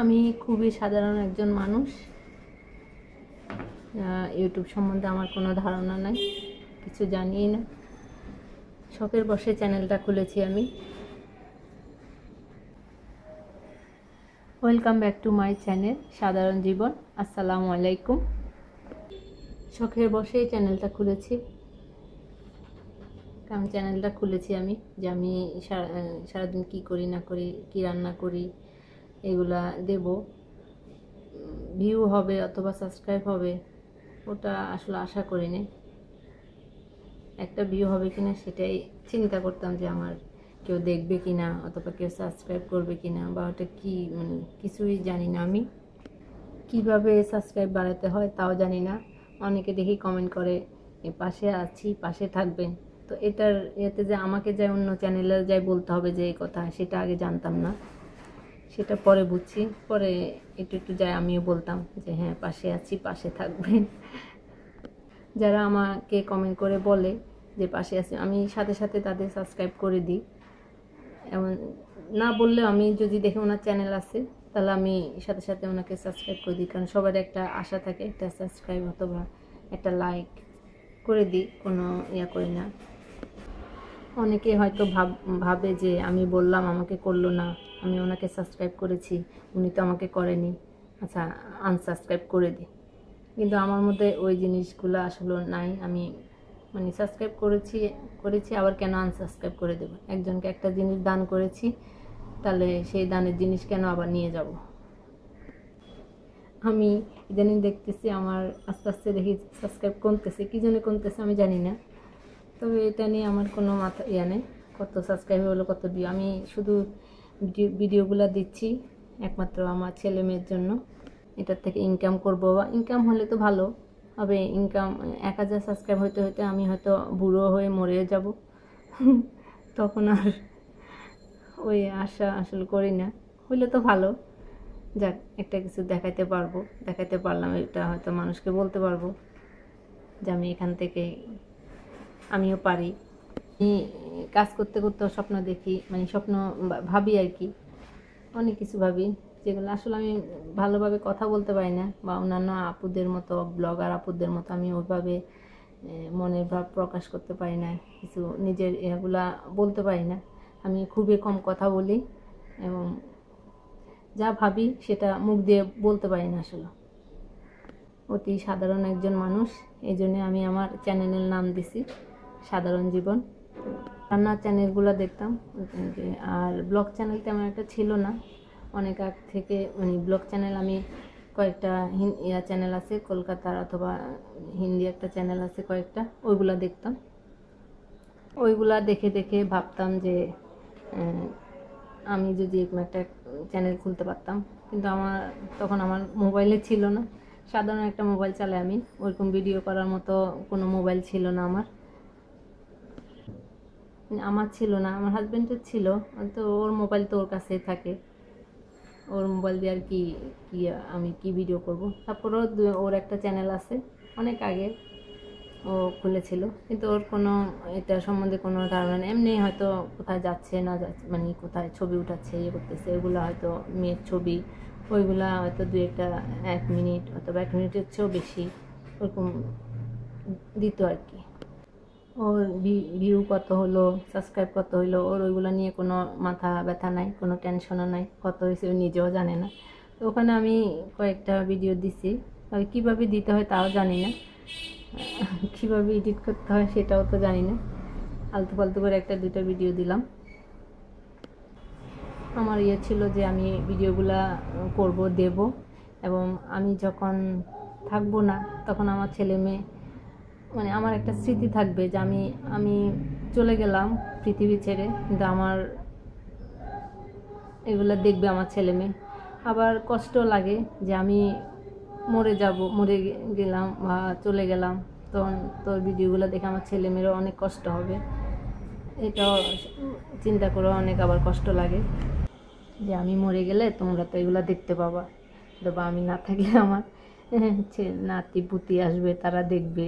আমি খুবই সাধারণ একজন মানুষ ইউটিউব সম্বন্ধে আমার কোনো ধারণা নাই কিছু জানিই না শখের বসে চ্যানেলটা খুলেছি আমি welcome back to my channel সাধারণ জীবন আসসালামু আলাইকুম শখের বসে চ্যানেলটা খুলেছি কারণ চ্যানেলটা খুলেছি আমি যে আমি সারাদিন কী করি না করি কী রান্না করি এগুলা দেব ভিউ হবে অথবা সাবস্ক্রাইব হবে ওটা আসলে আশা করিনি একটা ভিউ হবে কিনা সেটাই চিন্তা করতাম যে আমার কেউ দেখবে কি না অথবা কেউ সাবস্ক্রাইব করবে কি না বা ওটা কী মানে কিছুই জানি না আমি কিভাবে সাবস্ক্রাইব বাড়াতে হয় তাও জানি না অনেকে দেখি কমেন্ট করে পাশে আছি পাশে থাকবেন তো এটার এতে যে আমাকে যে অন্য চ্যানেলে যাই বলতে হবে যে এই কথা সেটা আগে জানতাম না সেটা পরে বুঝছি পরে একটু একটু যাই আমিও বলতাম যে হ্যাঁ পাশে আছি পাশে থাকবেন যারা আমাকে কমেন্ট করে বলে যে পাশে আছি আমি সাথে সাথে তাদের সাবস্ক্রাইব করে দিই এমন না বললেও আমি যদি দেখি ওনার চ্যানেল আছে তাহলে আমি সাথে সাথে ওনাকে সাবস্ক্রাইব করে দিই কারণ সবার একটা আশা থাকে একটা সাবস্ক্রাইব অথবা একটা লাইক করে দিই কোনো ইয়া করি না অনেকে হয়তো ভাব ভাবে যে আমি বললাম আমাকে করলো না আমি ওনাকে সাবস্ক্রাইব করেছি উনি তো আমাকে করেনি আচ্ছা আনসাবস্ক্রাইব করে দিই কিন্তু আমার মধ্যে ওই জিনিসগুলো আসলে নাই আমি মানে সাবস্ক্রাইব করেছি করেছি আবার কেন আনসাবস্ক্রাইব করে দেবো একজনকে একটা জিনিস দান করেছি তাহলে সেই দানের জিনিস কেন আবার নিয়ে যাব আমি ইদানিং দেখতেছি আমার আস্তে আস্তে দেখি সাবস্ক্রাইব কমতেছে কী জন্য কমতেছে আমি জানি না তবে এটা নিয়ে আমার কোনো মাথা ইয়া নেই কত সাবস্ক্রাইব হলো কত দিও আমি শুধু ভিডিওগুলো দিচ্ছি একমাত্র আমার ছেলে মেয়ের জন্য এটার থেকে ইনকাম করব বা ইনকাম হলে তো ভালো হবে ইনকাম এক হাজার সাবস্ক্রাইব হইতে হইতে আমি হয়তো বুড়ো হয়ে মরে যাব তখন আর ওই আশা আসলে করি না হইলে তো ভালো যাক একটা কিছু দেখাইতে পারবো দেখাইতে পারলাম এটা হয়তো মানুষকে বলতে পারবো যে আমি এখান থেকে আমিও পারি কাজ করতে করতেও স্বপ্ন দেখি মানে স্বপ্ন ভাবি আর কি অনেক কিছু ভাবি যেগুলো আসলে আমি ভালোভাবে কথা বলতে পারি না বা অন্যান্য আপুদের মতো ব্লগার আপুদের মতো আমি ওইভাবে মনের ভাব প্রকাশ করতে পারি না কিছু নিজের এগুলা বলতে পারি না আমি খুবই কম কথা বলি এবং যা ভাবি সেটা মুখ দিয়ে বলতে পারি না আসলে অতি সাধারণ একজন মানুষ এই জন্যে আমি আমার চ্যানেলের নাম দিছি সাধারণ জীবন রান্নার চ্যানেলগুলো দেখতাম আর ব্লগ চ্যানেল তেমন একটা ছিল না অনেক আগ থেকে মানে ব্লগ চ্যানেল আমি কয়েকটা ইয়া চ্যানেল আছে কলকাতার অথবা হিন্দি একটা চ্যানেল আছে কয়েকটা ওইগুলো দেখতাম ওইগুলা দেখে দেখে ভাবতাম যে আমি যদি একটা চ্যানেল খুলতে পারতাম কিন্তু আমার তখন আমার মোবাইলে ছিল না সাধারণ একটা মোবাইল চালাই আমি ওরকম ভিডিও করার মতো কোনো মোবাইল ছিল না আমার আমার ছিল না আমার হাজব্যান্ডের ছিল তো ওর মোবাইল তো ওর কাছে থাকে ওর মোবাইল দিয়ে আর কি কি আমি কি ভিডিও করব তারপরেও ওর একটা চ্যানেল আছে অনেক আগে ও খুলেছিল কিন্তু ওর কোনো এটা সম্বন্ধে কোনো ধারণা নেই এমনি হয়তো কোথায় যাচ্ছে না যাচ্ছে মানে কোথায় ছবি উঠাচ্ছে ইয়ে করতেছে এগুলো হয়তো মেয়ের ছবি ওইগুলা হয়তো দু একটা এক মিনিট অথবা এক মিনিটের চেয়েও বেশি ওরকম দিত আর কি ওর ভিউ কত হলো সাবস্ক্রাইব কত হলো ওর ওইগুলো নিয়ে কোনো মাথা ব্যথা নাই কোনো টেনশনও নাই কত হয়েছে ও নিজেও জানে না তো ওখানে আমি কয়েকটা ভিডিও দিছি তবে কীভাবে দিতে হয় তাও জানি না কীভাবে এডিট করতে হয় সেটাও তো জানি না আলতু ফালতু করে একটা দুটো ভিডিও দিলাম আমার ইয়ে ছিল যে আমি ভিডিওগুলো করব দেব এবং আমি যখন থাকবো না তখন আমার ছেলে মেয়ে মানে আমার একটা স্মৃতি থাকবে যে আমি আমি চলে গেলাম পৃথিবী ছেড়ে কিন্তু আমার এগুলো দেখবে আমার ছেলে মেয়ে আবার কষ্ট লাগে যে আমি মরে যাব মরে গেলাম বা চলে গেলাম তখন তোর ভিডিওগুলো দেখে আমার ছেলে মেয়েরও অনেক কষ্ট হবে এটাও চিন্তা করে অনেক আবার কষ্ট লাগে যে আমি মরে গেলে তোমরা তো এগুলো দেখতে পাবা বা আমি না থাকলে আমার নাতি পুতি আসবে তারা দেখবে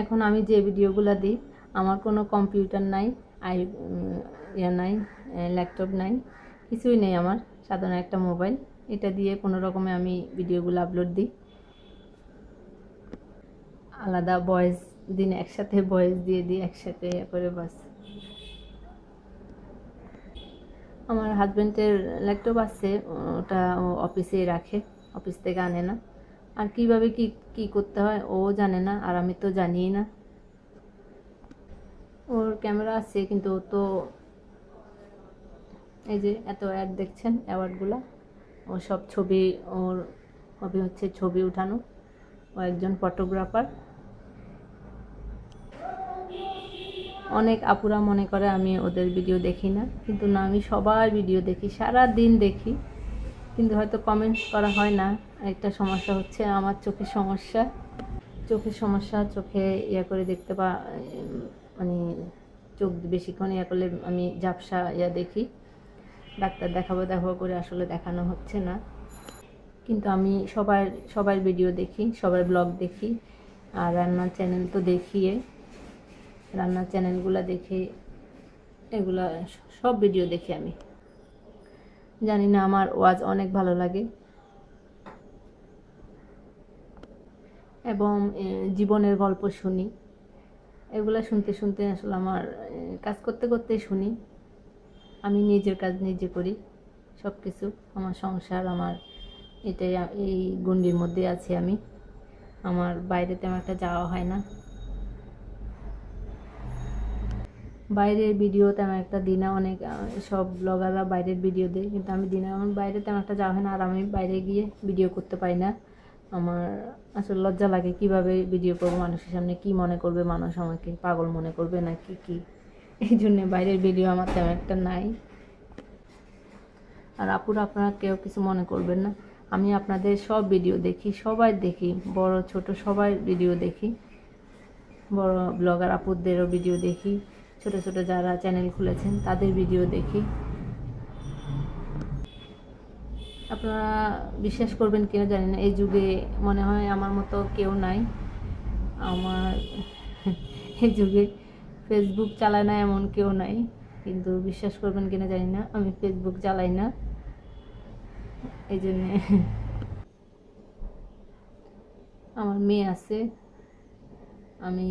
এখন আমি যে ভিডিওগুলো দিই আমার কোনো কম্পিউটার নাই আই ইয়া নাই ল্যাপটপ নাই কিছুই নেই আমার সাধারণ একটা মোবাইল এটা দিয়ে কোনো রকমে আমি ভিডিওগুলো আপলোড দিই আলাদা ভয়েস দিন একসাথে ভয়েস দিয়ে দিই একসাথে করে বাস আমার হাজব্যান্ডের ল্যাপটপ আছে ওটা অফিসে রাখে অফিস থেকে আনে না আর কিভাবে কি কি করতে হয় ও জানে না আর আমি তো জানিই না ওর ক্যামেরা আছে কিন্তু ও তো এই যে এত অ্যাড দেখছেন অ্যাওয়ার্ডগুলো ও সব ছবি ওর হবি হচ্ছে ছবি উঠানো ও একজন ফটোগ্রাফার অনেক আপুরা মনে করে আমি ওদের ভিডিও দেখি না কিন্তু না আমি সবার ভিডিও দেখি সারা দিন দেখি কিন্তু হয়তো কমেন্টস করা হয় না একটা সমস্যা হচ্ছে আমার চোখের সমস্যা চোখের সমস্যা চোখে ইয়া করে দেখতে পা মানে চোখ বেশিক্ষণ ইয়া করলে আমি ঝাপসা ইয়া দেখি ডাক্তার দেখাবো দেখাবো করে আসলে দেখানো হচ্ছে না কিন্তু আমি সবার সবার ভিডিও দেখি সবার ব্লগ দেখি আর রান্নার চ্যানেল তো দেখিয়ে রান্নার চ্যানেলগুলো দেখে এগুলো সব ভিডিও দেখি আমি জানি না আমার ওয়াজ অনেক ভালো লাগে এবং জীবনের গল্প শুনি এগুলো শুনতে শুনতে আসলে আমার কাজ করতে করতে শুনি আমি নিজের কাজ নিজে করি সব কিছু আমার সংসার আমার এটাই এই গুন্ডির মধ্যে আছি আমি আমার বাইরেতে আমার একটা যাওয়া হয় না বাইরের ভিডিও তেমন একটা দিই না অনেক সব ব্লগাররা বাইরের ভিডিও দেয় কিন্তু আমি দিনে আমার বাইরে তেমন একটা যাওয়া হয় না আর আমি বাইরে গিয়ে ভিডিও করতে পারি না আমার আসলে লজ্জা লাগে কিভাবে ভিডিও করবো মানুষের সামনে কি মনে করবে মানুষ আমাকে পাগল মনে করবে না কি কি এই জন্যে বাইরের ভিডিও আমার তেমন একটা নাই আর আপুর আপনারা কেউ কিছু মনে করবেন না আমি আপনাদের সব ভিডিও দেখি সবাই দেখি বড় ছোট সবাই ভিডিও দেখি বড় ব্লগার আপুদেরও ভিডিও দেখি ছোট ছোট যারা চ্যানেল খুলেছেন তাদের ভিডিও দেখি আপনারা বিশ্বাস করবেন কেউ জানি না এই যুগে মনে হয় আমার মতো কেউ নাই আমার এই যুগে ফেসবুক চালায় না এমন কেউ নাই কিন্তু বিশ্বাস করবেন কিনা জানি না আমি ফেসবুক চালাই না এই জন্যে আমার মেয়ে আছে আমি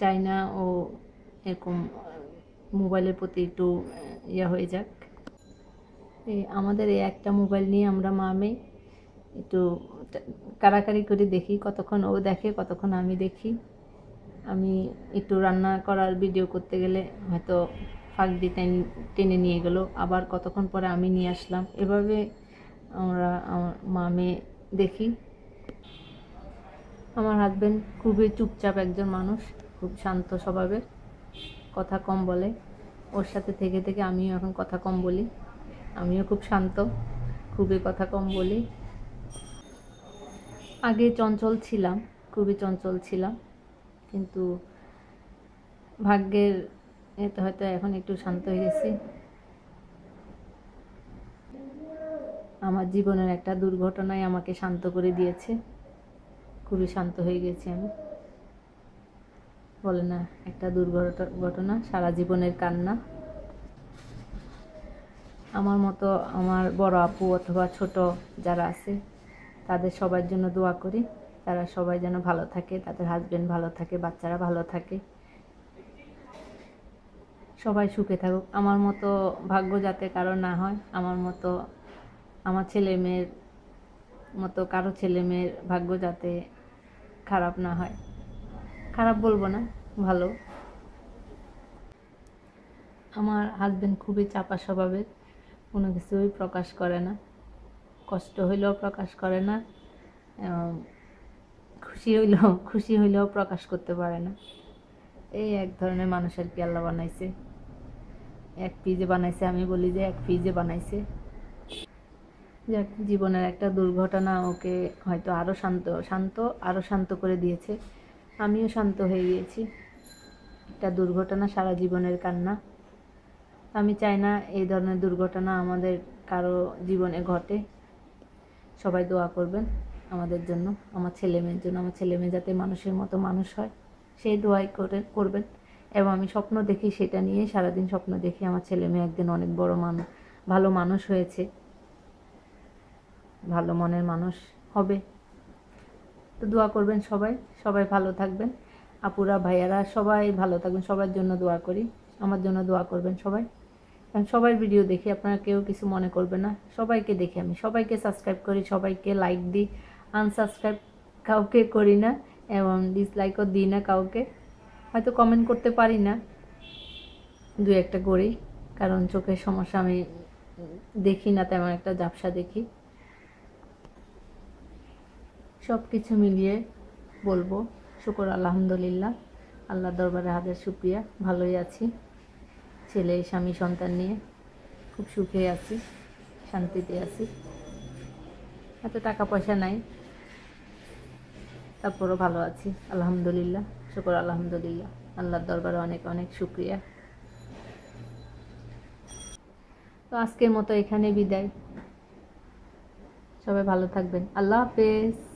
চাই না ও এরকম মোবাইলের প্রতি একটু ইয়া হয়ে যাক আমাদের এই একটা মোবাইল নিয়ে আমরা মা মেয়ে একটু কারাকারি করে দেখি কতক্ষণ ও দেখে কতক্ষণ আমি দেখি আমি একটু রান্না করার ভিডিও করতে গেলে হয়তো ফাঁক দিয়ে টেনে নিয়ে গেল আবার কতক্ষণ পরে আমি নিয়ে আসলাম এভাবে আমরা আমার মা মেয়ে দেখি আমার হাজব্যান্ড খুবই চুপচাপ একজন মানুষ খুব শান্ত স্বভাবের কথা কম বলে ওর সাথে থেকে থেকে আমিও এখন কথা কম বলি আমিও খুব শান্ত খুবই কথা কম বলি আগে চঞ্চল ছিলাম খুবই চঞ্চল ছিলাম কিন্তু ভাগ্যের এতে হয়তো এখন একটু শান্ত হয়ে গেছি আমার জীবনের একটা দুর্ঘটনায় আমাকে শান্ত করে দিয়েছে খুবই শান্ত হয়ে গেছি আমি বলে না একটা দুর্ঘটনা সারা জীবনের কান্না আমার মতো আমার বড় আপু অথবা ছোট যারা আছে তাদের সবার জন্য দোয়া করি তারা সবাই যেন ভালো থাকে তাদের হাজবেন্ড ভালো থাকে বাচ্চারা ভালো থাকে সবাই সুখে থাকুক আমার মতো ভাগ্য যাতে কারো না হয় আমার মতো আমার ছেলে মেয়ের মতো কারো ছেলে মেয়ের ভাগ্য যাতে খারাপ না হয় খারাপ বলবো না ভালো আমার হাজব্যান্ড খুবই চাপা স্বভাবের কোনো কিছুই প্রকাশ করে না কষ্ট হইলেও প্রকাশ করে না খুশি হইলেও খুশি হইলেও প্রকাশ করতে পারে না এই এক ধরনের মানুষ আর কি আল্লাহ বানাইছে এক পিজে বানাইছে আমি বলি যে এক পিজে বানাইছে যাক জীবনের একটা দুর্ঘটনা ওকে হয়তো আরও শান্ত শান্ত আরও শান্ত করে দিয়েছে আমিও শান্ত হয়ে গিয়েছি একটা দুর্ঘটনা সারা জীবনের কান্না আমি চাই না এই ধরনের দুর্ঘটনা আমাদের কারো জীবনে ঘটে সবাই দোয়া করবেন আমাদের জন্য আমার ছেলে মেয়ের জন্য আমার ছেলে মেয়ে যাতে মানুষের মতো মানুষ হয় সেই দোয়াই করে করবেন এবং আমি স্বপ্ন দেখি সেটা নিয়ে সারাদিন স্বপ্ন দেখি আমার ছেলে মেয়ে একদিন অনেক বড় মানুষ ভালো মানুষ হয়েছে ভালো মনের মানুষ হবে তো দোয়া করবেন সবাই সবাই ভালো থাকবেন আপুরা ভাইয়ারা সবাই ভালো থাকবেন সবার জন্য দোয়া করি আমার জন্য দোয়া করবেন সবাই কারণ সবাই ভিডিও দেখি আপনারা কেউ কিছু মনে করবে না সবাইকে দেখি আমি সবাইকে সাবস্ক্রাইব করি সবাইকে লাইক দিই আনসাবস্ক্রাইব কাউকে করি না এবং ডিসলাইকও দিই না কাউকে হয়তো কমেন্ট করতে পারি না দু একটা করি কারণ চোখের সমস্যা আমি দেখি না তেমন একটা জাপসা দেখি সব কিছু মিলিয়ে বলবো শুকর আলহামদুলিল্লাহ আল্লাহ দরবারে হাজার শুক্রিয়া ভালোই আছি ছেলে স্বামী সন্তান নিয়ে খুব সুখে আছি শান্তিতে আছি এত টাকা পয়সা নাই তারপরও ভালো আছি আলহামদুলিল্লাহ শুকর আলহামদুলিল্লাহ আল্লাহর দরবারে অনেক অনেক শুক্রিয়া তো আজকের মতো এখানে বিদায় সবাই ভালো থাকবেন আল্লাহ হাফেজ